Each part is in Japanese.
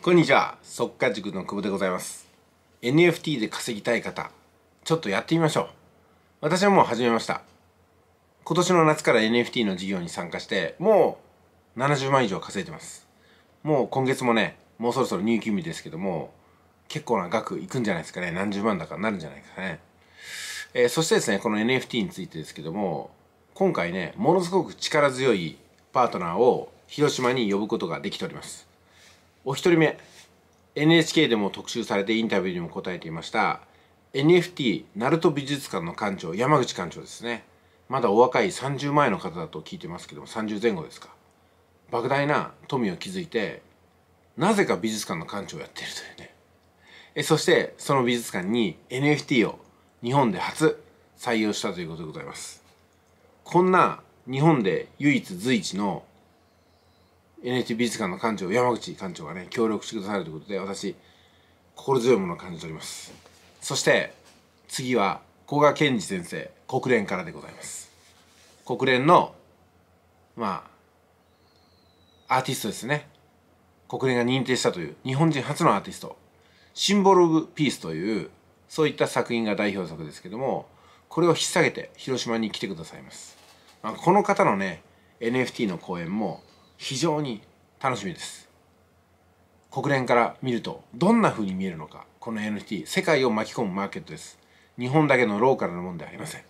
こんにちは、速稼塾の久保でございます。NFT で稼ぎたい方、ちょっとやってみましょう。私はもう始めました。今年の夏から NFT の事業に参加して、もう70万以上稼いでます。もう今月もね、もうそろそろ入金日ですけども、結構な額いくんじゃないですかね。何十万だかなるんじゃないですかね。えー、そしてですね、この NFT についてですけども、今回ね、ものすごく力強いパートナーを広島に呼ぶことができております。お一人目 NHK でも特集されてインタビューにも答えていました NFT 鳴門美術館の館長山口館長ですねまだお若い30前の方だと聞いてますけども30前後ですか莫大な富を築いてなぜか美術館の館長をやってるというねえそしてその美術館に NFT を日本で初採用したということでございますこんな日本で唯一随一の NHB 美術館の館長山口館長がね協力してくださるということで私心強いものを感じておりますそして次は古賀健二先生国連からでございます国連のまあアーティストですね国連が認定したという日本人初のアーティストシンボル・オブ・ピースというそういった作品が代表作ですけどもこれを引っ提げて広島に来てくださいます、まあ、この方のね NFT の講演も非常に楽しみです国連から見るとどんな風に見えるのかこの NFT 世界を巻き込むマーケットです日本だけのローカルなもんではありません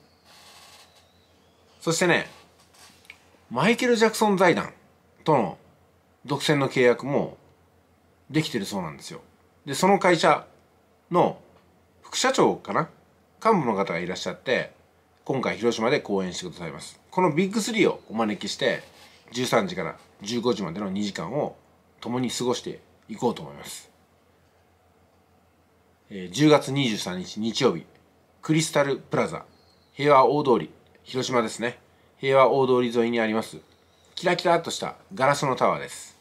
そしてねマイケル・ジャクソン財団との独占の契約もできてるそうなんですよでその会社の副社長かな幹部の方がいらっしゃって今回広島で講演してくださいますこのビッグ3をお招きして13時から15時までの2時間を共に過ごしていこうと思います。10月23日日曜日、クリスタルプラザ、平和大通り、広島ですね。平和大通り沿いにあります、キラキラっとしたガラスのタワーです。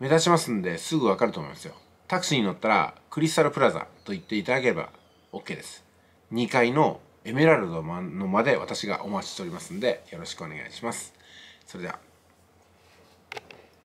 目立ちますんですぐわかると思いますよ。タクシーに乗ったら、クリスタルプラザと言っていただければ OK です。2階のエメラルドの間で私がお待ちしておりますんで、よろしくお願いします。それでは